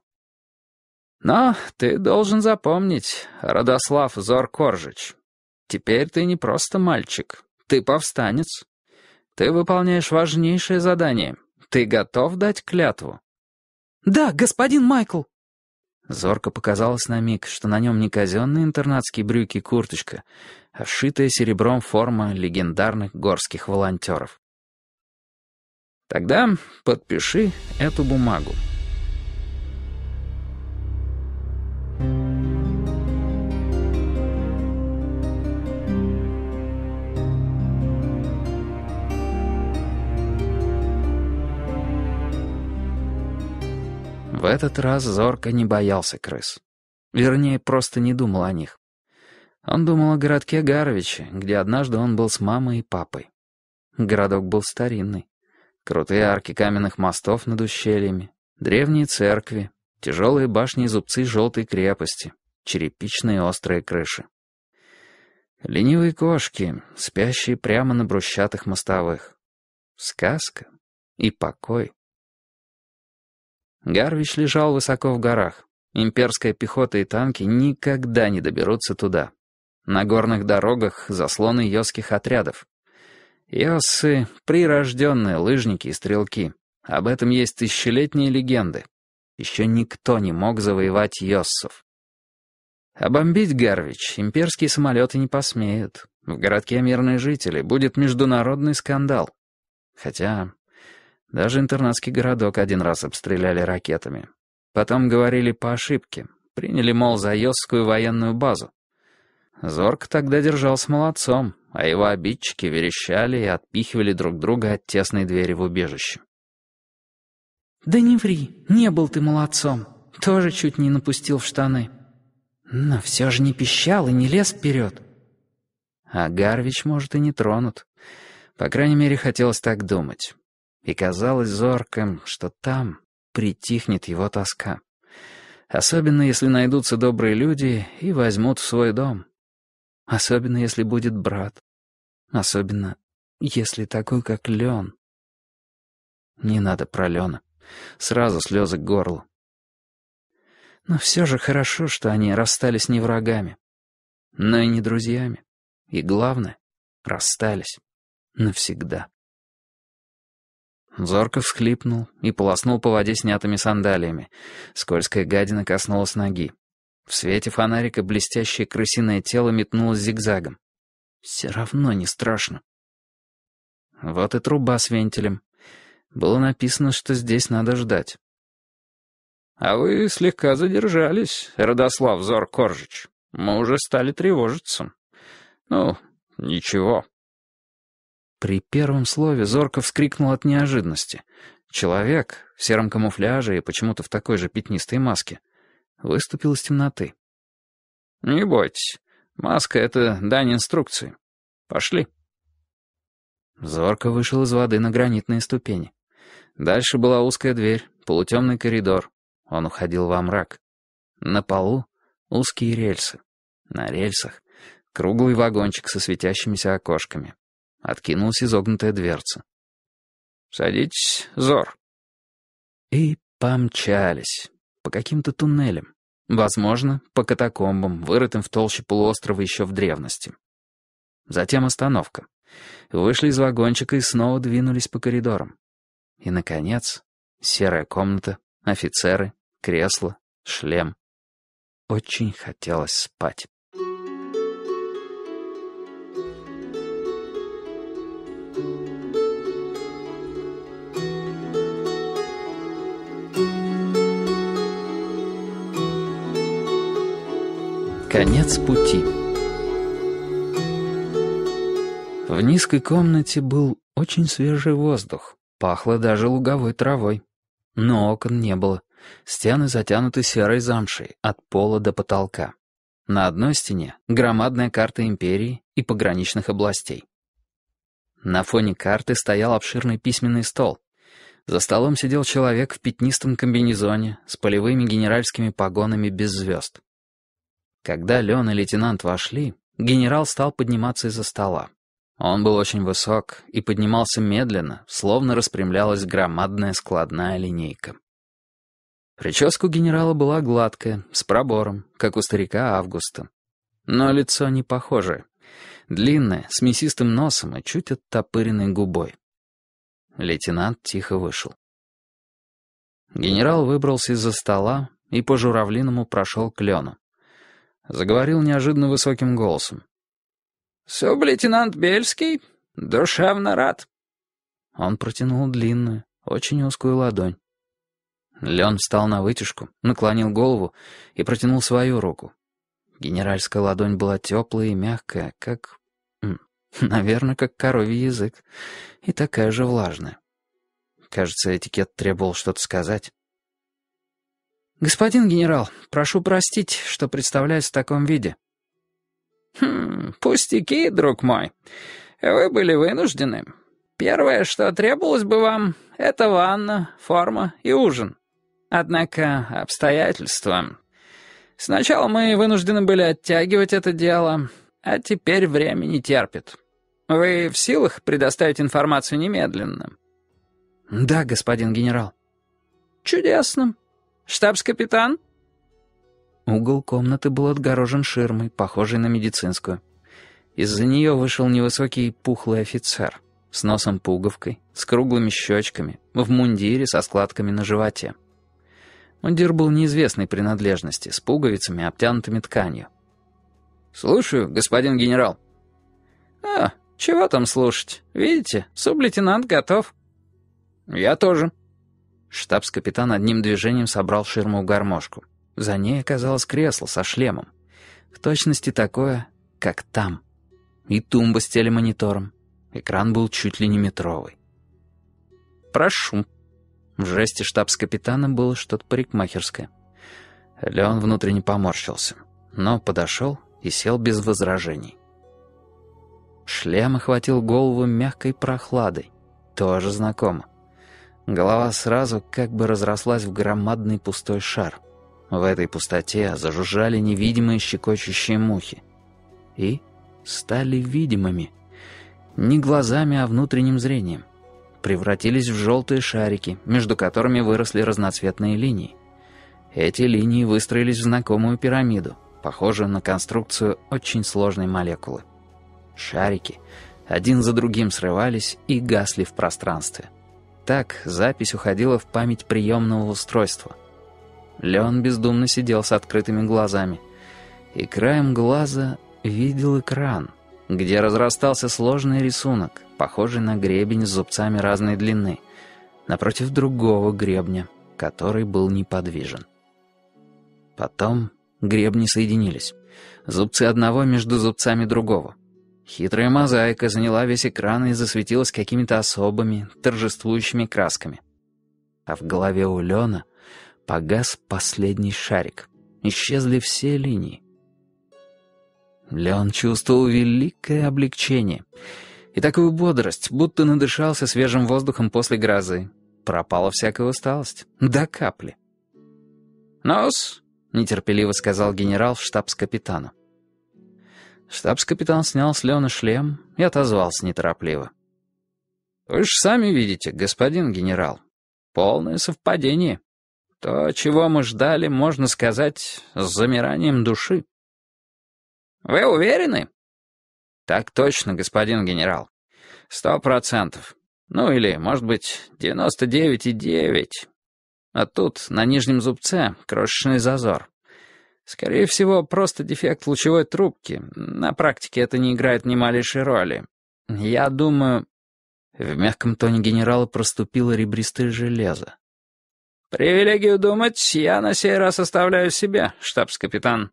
«Но ты должен запомнить, родослав Зор Коржич, теперь ты не просто мальчик, ты повстанец». Ты выполняешь важнейшее задание. Ты готов дать клятву?» «Да, господин Майкл!» Зорко показалось на миг, что на нем не казенные интернатские брюки и курточка, а шитая серебром форма легендарных горских волонтеров. «Тогда подпиши эту бумагу». этот раз Зорко не боялся крыс. Вернее, просто не думал о них. Он думал о городке Гаровиче, где однажды он был с мамой и папой. Городок был старинный. Крутые арки каменных мостов над ущельями, древние церкви, тяжелые башни и зубцы желтой крепости, черепичные острые крыши. Ленивые кошки, спящие прямо на брусчатых мостовых. Сказка и покой. Гарвич лежал высоко в горах. Имперская пехота и танки никогда не доберутся туда. На горных дорогах заслоны йосских отрядов. Йосы — прирожденные лыжники и стрелки. Об этом есть тысячелетние легенды. Еще никто не мог завоевать йоссов. Обомбить Гарвич имперские самолеты не посмеют. В городке мирные жители будет международный скандал. Хотя даже интернатский городок один раз обстреляли ракетами. Потом говорили по ошибке. Приняли, мол, за Йосскую военную базу. Зорг тогда держался молодцом, а его обидчики верещали и отпихивали друг друга от тесной двери в убежище. «Да не ври, не был ты молодцом. Тоже чуть не напустил в штаны. Но все же не пищал и не лез вперед». А Гарвич, может, и не тронут. По крайней мере, хотелось так думать и казалось зорким, что там притихнет его тоска. Особенно, если найдутся добрые люди и возьмут в свой дом. Особенно, если будет брат. Особенно, если такой, как Лен. Не надо про Лена. Сразу слезы к горлу. Но все же хорошо, что они расстались не врагами, но и не друзьями. И главное, расстались навсегда. Зорко всхлипнул и полоснул по воде снятыми сандалиями. Скользкая гадина коснулась ноги. В свете фонарика блестящее крысиное тело метнулось зигзагом. Все равно не страшно. Вот и труба с вентилем. Было написано, что здесь надо ждать. «А вы слегка задержались, Родослав Зоркоржич. Мы уже стали тревожиться. Ну, ничего». При первом слове Зорко вскрикнул от неожиданности. Человек в сером камуфляже и почему-то в такой же пятнистой маске выступил из темноты. «Не бойтесь, маска — это дань инструкции. Пошли». Зорко вышел из воды на гранитные ступени. Дальше была узкая дверь, полутемный коридор. Он уходил во мрак. На полу узкие рельсы. На рельсах круглый вагончик со светящимися окошками. Откинулась изогнутая дверца. «Садитесь, Зор». И помчались. По каким-то туннелям. Возможно, по катакомбам, вырытым в толще полуострова еще в древности. Затем остановка. Вышли из вагончика и снова двинулись по коридорам. И, наконец, серая комната, офицеры, кресло, шлем. Очень хотелось спать. Конец пути. В низкой комнате был очень свежий воздух. Пахло даже луговой травой. Но окон не было. Стены затянуты серой замшей от пола до потолка. На одной стене громадная карта империи и пограничных областей. На фоне карты стоял обширный письменный стол. За столом сидел человек в пятнистом комбинезоне с полевыми генеральскими погонами без звезд. Когда Лен и лейтенант вошли, генерал стал подниматься из-за стола. Он был очень высок и поднимался медленно, словно распрямлялась громадная складная линейка. Прическа у генерала была гладкая, с пробором, как у старика Августа. Но лицо не похоже: Длинное, с мясистым носом и чуть оттопыренной губой. Лейтенант тихо вышел. Генерал выбрался из-за стола и по журавлиному прошел к Лену заговорил неожиданно высоким голосом. лейтенант Бельский, душевно рад». Он протянул длинную, очень узкую ладонь. Лен встал на вытяжку, наклонил голову и протянул свою руку. Генеральская ладонь была теплая и мягкая, как... *laughs* Наверное, как коровий язык. И такая же влажная. Кажется, этикет требовал что-то сказать. «Господин генерал, прошу простить, что представляюсь в таком виде». «Хм, пустяки, друг мой. Вы были вынуждены. Первое, что требовалось бы вам, это ванна, форма и ужин. Однако обстоятельства. Сначала мы вынуждены были оттягивать это дело, а теперь время не терпит. Вы в силах предоставить информацию немедленно?» «Да, господин генерал». «Чудесно». «Штабс-капитан?» Угол комнаты был отгорожен ширмой, похожей на медицинскую. Из-за нее вышел невысокий пухлый офицер с носом-пуговкой, с круглыми щечками, в мундире со складками на животе. Мундир был неизвестной принадлежности, с пуговицами, обтянутыми тканью. «Слушаю, господин генерал». «А, чего там слушать? Видите, сублейтенант готов». «Я тоже». Штабс-капитан одним движением собрал ширму в гармошку. За ней оказалось кресло со шлемом. В точности такое, как там. И тумба с телемонитором. Экран был чуть ли не метровый. «Прошу». В жесте штабс-капитана было что-то парикмахерское. Леон внутренне поморщился, но подошел и сел без возражений. Шлем охватил голову мягкой прохладой. Тоже знакомо. Голова сразу как бы разрослась в громадный пустой шар. В этой пустоте зажужжали невидимые щекочущие мухи. И стали видимыми. Не глазами, а внутренним зрением. Превратились в желтые шарики, между которыми выросли разноцветные линии. Эти линии выстроились в знакомую пирамиду, похожую на конструкцию очень сложной молекулы. Шарики один за другим срывались и гасли в пространстве так запись уходила в память приемного устройства. Леон бездумно сидел с открытыми глазами. И краем глаза видел экран, где разрастался сложный рисунок, похожий на гребень с зубцами разной длины, напротив другого гребня, который был неподвижен. Потом гребни соединились. Зубцы одного между зубцами другого — Хитрая мозаика заняла весь экран и засветилась какими-то особыми, торжествующими красками. А в голове у Лёна погас последний шарик. Исчезли все линии. Леон чувствовал великое облегчение и такую бодрость, будто надышался свежим воздухом после грозы. Пропала всякая усталость. До капли. «Нос!» — нетерпеливо сказал генерал в штабс-капитану. Штабс-капитан снял с Леона шлем и отозвался неторопливо. «Вы же сами видите, господин генерал. Полное совпадение. То, чего мы ждали, можно сказать, с замиранием души». «Вы уверены?» «Так точно, господин генерал. Сто процентов. Ну или, может быть, девяносто девять и девять. А тут, на нижнем зубце, крошечный зазор. Скорее всего, просто дефект лучевой трубки. На практике это не играет ни малейшей роли. Я думаю...» В мягком тоне генерала проступило ребристое железо. «Привилегию думать я на сей раз оставляю себе, штабс-капитан.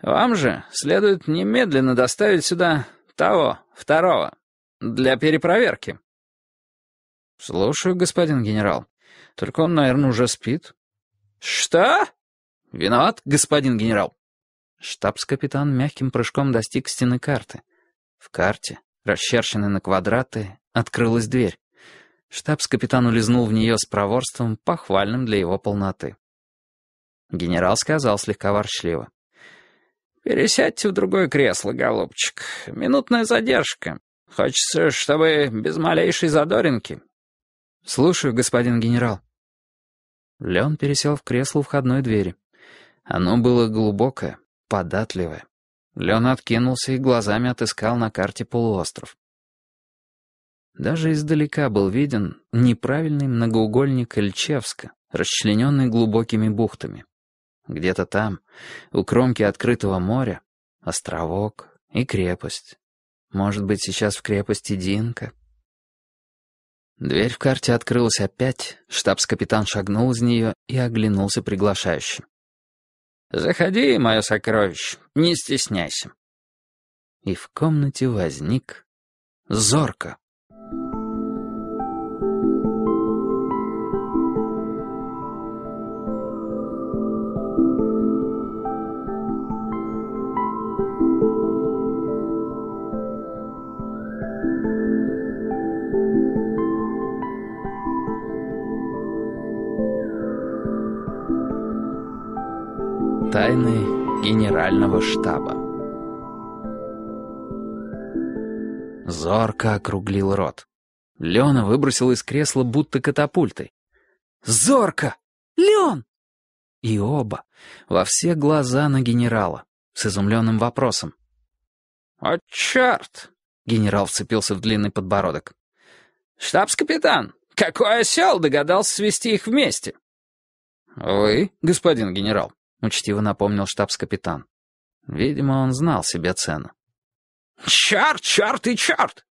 Вам же следует немедленно доставить сюда того, второго, для перепроверки». «Слушаю, господин генерал. Только он, наверное, уже спит». «Что?» «Виноват, господин генерал?» Штабс-капитан мягким прыжком достиг стены карты. В карте, расчерченной на квадраты, открылась дверь. Штабс-капитан улизнул в нее с проворством, похвальным для его полноты. Генерал сказал слегка ворчливо. «Пересядьте в другое кресло, голубчик. Минутная задержка. Хочется, чтобы без малейшей задоринки». «Слушаю, господин генерал». Леон пересел в кресло входной двери. Оно было глубокое, податливое. Лен откинулся и глазами отыскал на карте полуостров. Даже издалека был виден неправильный многоугольник Ильчевска, расчлененный глубокими бухтами. Где-то там, у кромки открытого моря, островок и крепость. Может быть, сейчас в крепости Динка? Дверь в карте открылась опять, штабс-капитан шагнул из нее и оглянулся приглашающим. «Заходи, мое сокровище, не стесняйся». И в комнате возник Зорко. Тайны генерального штаба. Зорко округлил рот. Леона выбросил из кресла будто катапультой. «Зорко! Леон!» И оба, во все глаза на генерала, с изумленным вопросом. «О, черт!» — генерал вцепился в длинный подбородок. «Штабс-капитан, какой осел догадался свести их вместе?» «Вы, господин генерал?» — учтиво напомнил штабс-капитан. Видимо, он знал себе цену. «Черт, черт и черт!»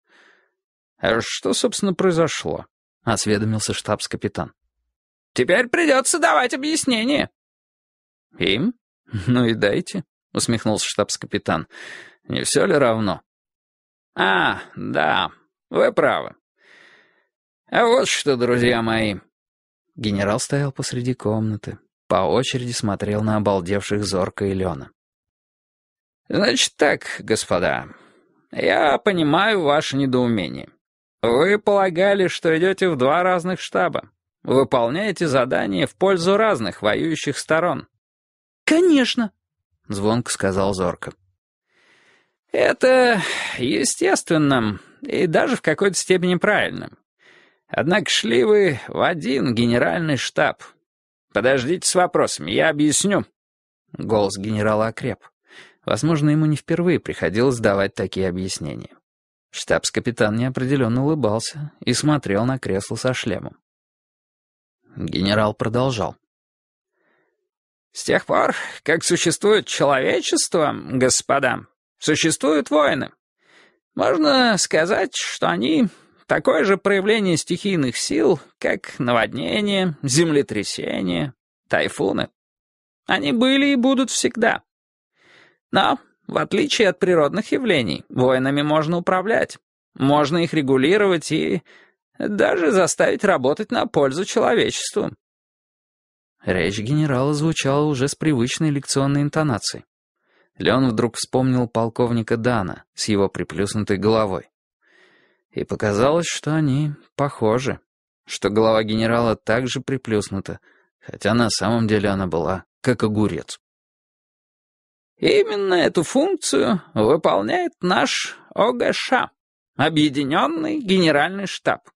а «Что, собственно, произошло?» — осведомился штабс-капитан. «Теперь придется давать объяснение». «Им? Ну и дайте», — усмехнулся штабс-капитан. «Не все ли равно?» «А, да, вы правы. А вот что, друзья мои». Генерал стоял посреди комнаты, по очереди смотрел на обалдевших Зорка и Лена. «Значит так, господа, я понимаю ваше недоумение. Вы полагали, что идете в два разных штаба. Выполняете задания в пользу разных воюющих сторон». «Конечно», — звонко сказал Зорко. «Это естественно и даже в какой-то степени правильно. Однако шли вы в один генеральный штаб». «Подождите с вопросом, я объясню». Голос генерала окреп. Возможно, ему не впервые приходилось давать такие объяснения. Штабс-капитан неопределенно улыбался и смотрел на кресло со шлемом. Генерал продолжал. «С тех пор, как существует человечество, господа, существуют войны. Можно сказать, что они Такое же проявление стихийных сил, как наводнение, землетрясение, тайфуны. Они были и будут всегда. Но, в отличие от природных явлений, войнами можно управлять. Можно их регулировать и даже заставить работать на пользу человечеству. Речь генерала звучала уже с привычной лекционной интонацией. Леон вдруг вспомнил полковника Дана с его приплюснутой головой. И показалось, что они похожи, что голова генерала также приплюснута, хотя на самом деле она была как огурец. Именно эту функцию выполняет наш ОГШ, Объединенный Генеральный Штаб.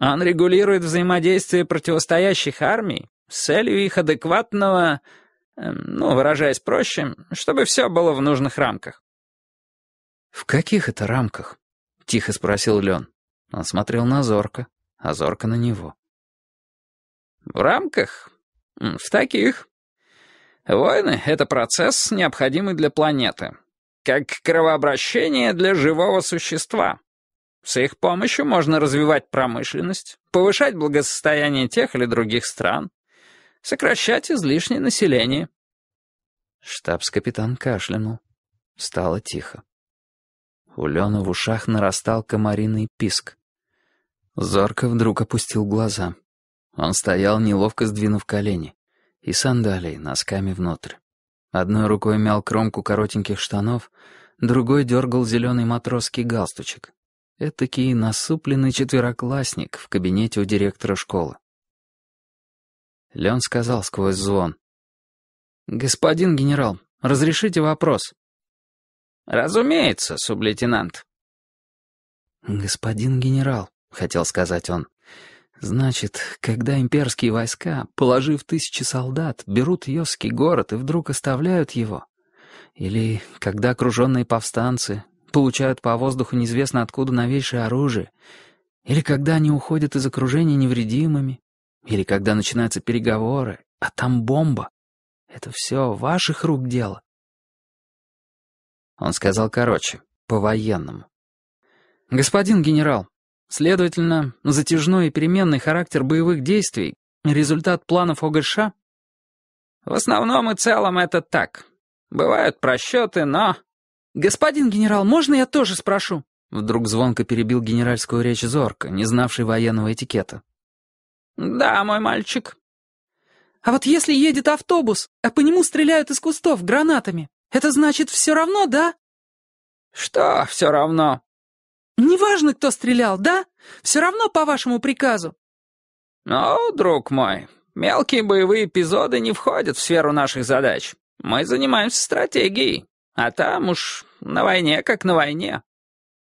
Он регулирует взаимодействие противостоящих армий с целью их адекватного, эм, ну, выражаясь проще, чтобы все было в нужных рамках. В каких это рамках? Тихо спросил Лен. Он смотрел на Зорка, а Зорка на него. В рамках? В таких. Войны — это процесс, необходимый для планеты. Как кровообращение для живого существа. С их помощью можно развивать промышленность, повышать благосостояние тех или других стран, сокращать излишнее население. Штабс-капитан кашлянул. Стало тихо. У Лены в ушах нарастал комариный писк. Зорко вдруг опустил глаза. Он стоял, неловко сдвинув колени, и сандалии носками внутрь. Одной рукой мял кромку коротеньких штанов, другой дергал зеленый матросский галстучек. Этакий насупленный четвероклассник в кабинете у директора школы. Лен сказал сквозь звон. «Господин генерал, разрешите вопрос?» «Разумеется, сублейтенант». «Господин генерал», — хотел сказать он, — «значит, когда имперские войска, положив тысячи солдат, берут Йосский город и вдруг оставляют его, или когда окруженные повстанцы получают по воздуху неизвестно откуда новейшее оружие, или когда они уходят из окружения невредимыми, или когда начинаются переговоры, а там бомба, это все ваших рук дело». Он сказал короче, по-военному. «Господин генерал, следовательно, затяжной и переменный характер боевых действий — результат планов ОГШ?» «В основном и целом это так. Бывают просчеты, но...» «Господин генерал, можно я тоже спрошу?» Вдруг звонко перебил генеральскую речь Зорка, не знавший военного этикета. «Да, мой мальчик». «А вот если едет автобус, а по нему стреляют из кустов гранатами, это значит, все равно, да?» «Что все равно?» «Неважно, кто стрелял, да? Все равно по вашему приказу». «Ну, друг мой, мелкие боевые эпизоды не входят в сферу наших задач. Мы занимаемся стратегией, а там уж на войне как на войне».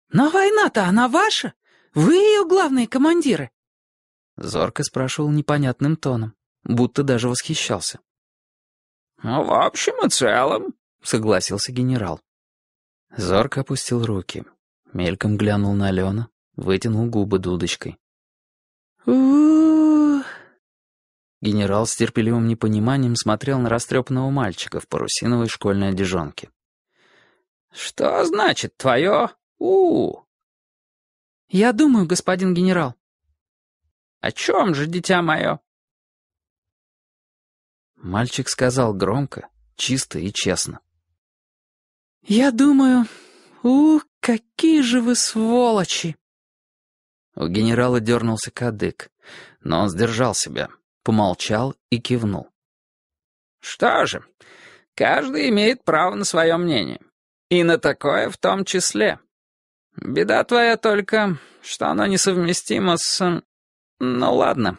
«Но война-то она ваша? Вы ее главные командиры?» Зорко спрашивал непонятным тоном, будто даже восхищался. «Ну, «В общем и целом», согласился генерал. Зорко опустил руки, мельком глянул на Алена, вытянул губы дудочкой. у Генерал с терпеливым непониманием смотрел на растрепанного мальчика в парусиновой школьной одежонке. «Что значит твое -у? «Я думаю, господин генерал». «О чем же, дитя мое?» Мальчик сказал громко, чисто и честно. Я думаю, ух, какие же вы сволочи!» У генерала дернулся кадык, но он сдержал себя, помолчал и кивнул. «Что же, каждый имеет право на свое мнение. И на такое в том числе. Беда твоя только, что оно несовместимо с... Ну ладно.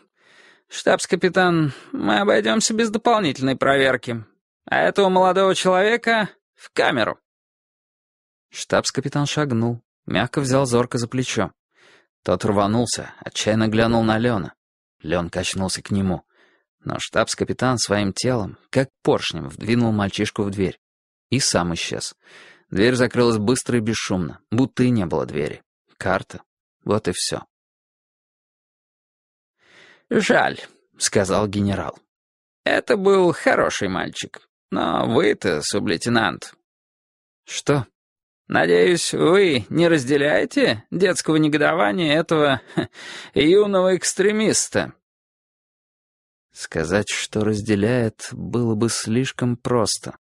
Штабс-капитан, мы обойдемся без дополнительной проверки. А этого молодого человека в камеру». Штабс-капитан шагнул, мягко взял Зорка за плечо. Тот рванулся, отчаянно глянул на Лена. Лен качнулся к нему. Но штабс-капитан своим телом, как поршнем, вдвинул мальчишку в дверь. И сам исчез. Дверь закрылась быстро и бесшумно, будто и не было двери. Карта. Вот и все. «Жаль», — сказал генерал. «Это был хороший мальчик. Но вы-то, сублейтенант...» «Что?» Надеюсь, вы не разделяете детского негодования этого *laughs* юного экстремиста?» Сказать, что разделяет, было бы слишком просто.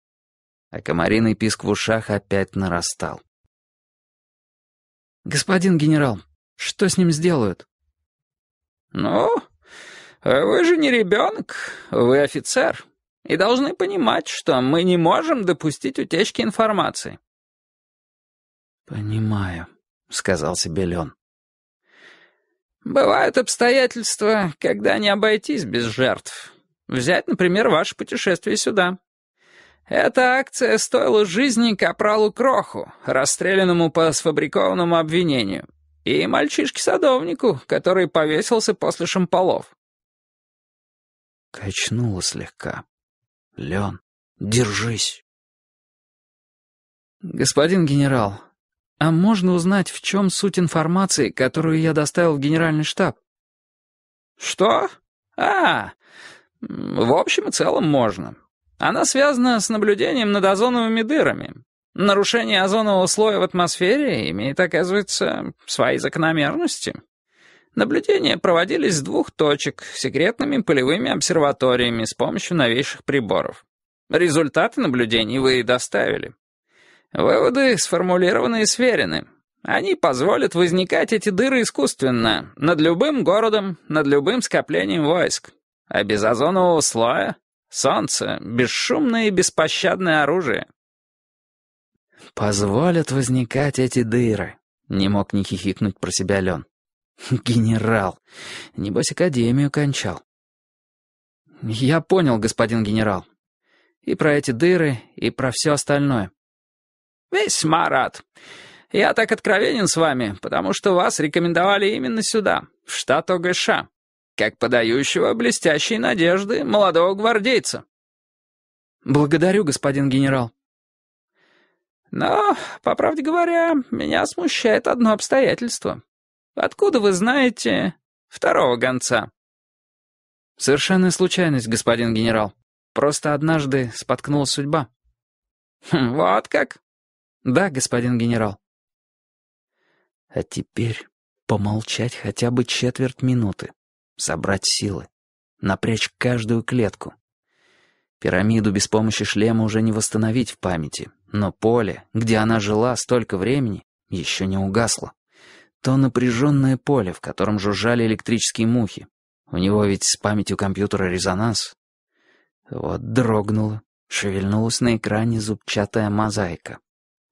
А комариный писк в ушах опять нарастал. «Господин генерал, что с ним сделают?» «Ну, вы же не ребенок, вы офицер, и должны понимать, что мы не можем допустить утечки информации. «Понимаю», — сказал себе Лен. «Бывают обстоятельства, когда не обойтись без жертв. Взять, например, ваше путешествие сюда. Эта акция стоила жизни капралу Кроху, расстрелянному по сфабрикованному обвинению, и мальчишке-садовнику, который повесился после шамполов». Качнуло слегка. «Лен, держись!» «Господин генерал», «А можно узнать, в чем суть информации, которую я доставил в генеральный штаб?» «Что? А, в общем и целом можно. Она связана с наблюдением над озоновыми дырами. Нарушение озонового слоя в атмосфере имеет, оказывается, свои закономерности. Наблюдения проводились с двух точек, секретными полевыми обсерваториями с помощью новейших приборов. Результаты наблюдений вы и доставили. Выводы сформулированы и сверены. Они позволят возникать эти дыры искусственно, над любым городом, над любым скоплением войск. А без озонового слоя — солнце, бесшумное и беспощадное оружие. «Позволят возникать эти дыры», — не мог не хихикнуть про себя Лен. *laughs* «Генерал! Небось, академию кончал». «Я понял, господин генерал. И про эти дыры, и про все остальное. «Весьма рад. Я так откровенен с вами, потому что вас рекомендовали именно сюда, в штат ОГШ, как подающего блестящей надежды молодого гвардейца». «Благодарю, господин генерал». «Но, по правде говоря, меня смущает одно обстоятельство. Откуда вы знаете второго гонца?» «Совершенная случайность, господин генерал. Просто однажды споткнулась судьба». Хм, «Вот как? «Да, господин генерал». А теперь помолчать хотя бы четверть минуты, собрать силы, напрячь каждую клетку. Пирамиду без помощи шлема уже не восстановить в памяти, но поле, где она жила столько времени, еще не угасло. То напряженное поле, в котором жужжали электрические мухи. У него ведь с памятью компьютера резонанс. Вот дрогнула, шевельнулась на экране зубчатая мозаика.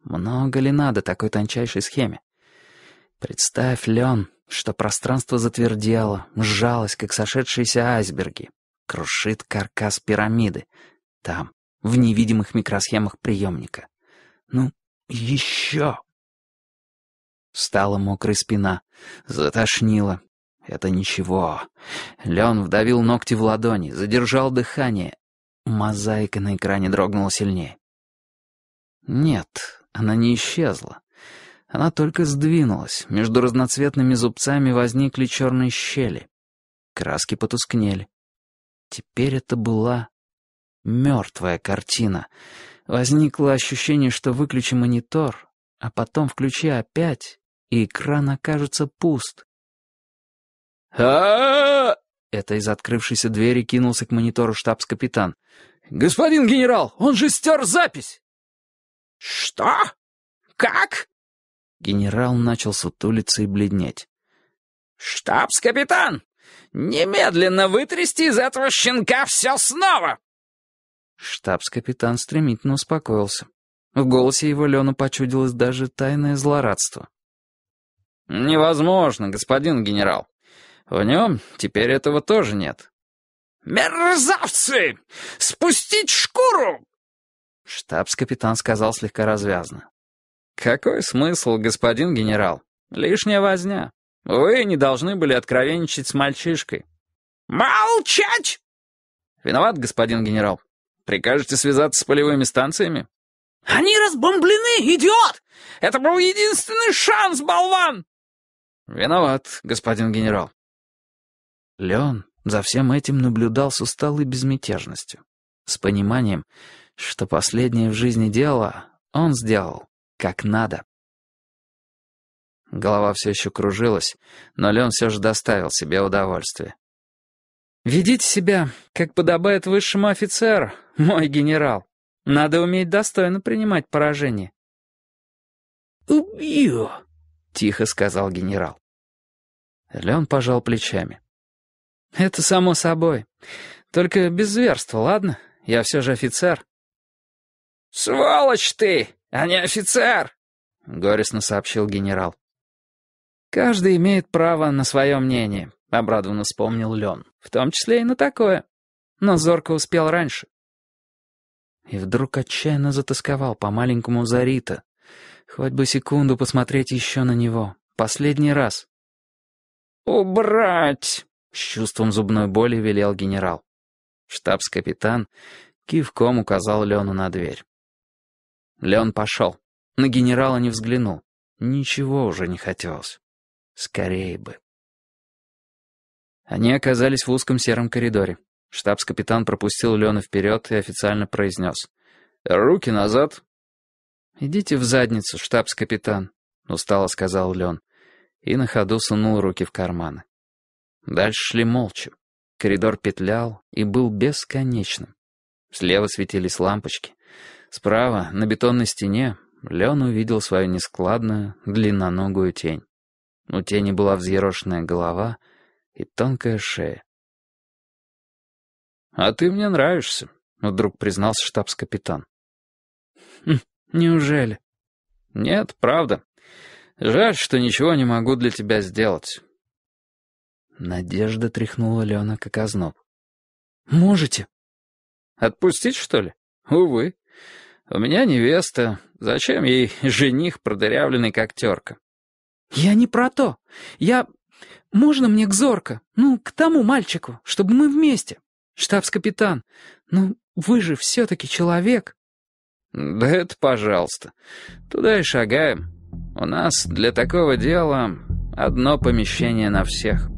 Много ли надо такой тончайшей схеме? Представь, Лен, что пространство затвердело, сжалось, как сошедшиеся айсберги. Крушит каркас пирамиды. Там, в невидимых микросхемах приемника. Ну, еще! Стала мокрая спина. Затошнила. Это ничего. Лен вдавил ногти в ладони, задержал дыхание. Мозаика на экране дрогнула сильнее. Нет, она не исчезла. Она только сдвинулась, между разноцветными зубцами возникли черные щели. Краски потускнели. Теперь это была мертвая картина. Возникло ощущение, что выключи монитор, а потом включи опять, и экран окажется пуст. а Это из открывшейся двери кинулся к монитору штабс-капитан. «Господин генерал, он же стер запись!» «Что? Как?» Генерал начал сутулиться и бледнеть. «Штабс-капитан! Немедленно вытрясти из этого щенка все снова!» Штабс-капитан стремительно успокоился. В голосе его Лену почудилось даже тайное злорадство. «Невозможно, господин генерал. В нем теперь этого тоже нет». «Мерзавцы! Спустить шкуру! Штабс-капитан сказал слегка развязно. «Какой смысл, господин генерал? Лишняя возня. Вы не должны были откровенничать с мальчишкой». «Молчать!» «Виноват, господин генерал. Прикажете связаться с полевыми станциями?» «Они разбомблены, идиот! Это был единственный шанс, болван!» «Виноват, господин генерал». Леон за всем этим наблюдал с усталой безмятежностью, с пониманием, что последнее в жизни дело, он сделал, как надо. Голова все еще кружилась, но Лен все же доставил себе удовольствие. «Ведите себя, как подобает высшему офицеру, мой генерал. Надо уметь достойно принимать поражение». «Убью!» — тихо сказал генерал. Лен пожал плечами. «Это само собой. Только без зверства, ладно? Я все же офицер». «Сволочь ты, а не офицер!» — горестно сообщил генерал. «Каждый имеет право на свое мнение», — обрадованно вспомнил Лен. «В том числе и на такое. Но Зорко успел раньше». И вдруг отчаянно затасковал по маленькому Зарита. Хоть бы секунду посмотреть еще на него. Последний раз. «Убрать!» — с чувством зубной боли велел генерал. Штабс-капитан кивком указал Лену на дверь. Леон пошел. На генерала не взглянул. Ничего уже не хотелось. Скорее бы. Они оказались в узком сером коридоре. Штабс-капитан пропустил Леона вперед и официально произнес. «Руки назад!» «Идите в задницу, штабс-капитан», — устало сказал Лен. И на ходу сунул руки в карманы. Дальше шли молча. Коридор петлял и был бесконечным. Слева светились лампочки. Справа, на бетонной стене, Лен увидел свою нескладную, длинноногую тень. У тени была взъерошенная голова и тонкая шея. «А ты мне нравишься», — вдруг признался штабс-капитан. Хм, «Неужели?» «Нет, правда. Жаль, что ничего не могу для тебя сделать». Надежда тряхнула Лена как озноб. «Можете?» «Отпустить, что ли? Увы. У меня невеста. Зачем ей жених, продырявленный как терка? Я не про то. Я... Можно мне к Зорко? Ну, к тому мальчику, чтобы мы вместе. Штабс-капитан, ну вы же все-таки человек. Да это пожалуйста. Туда и шагаем. У нас для такого дела одно помещение на всех.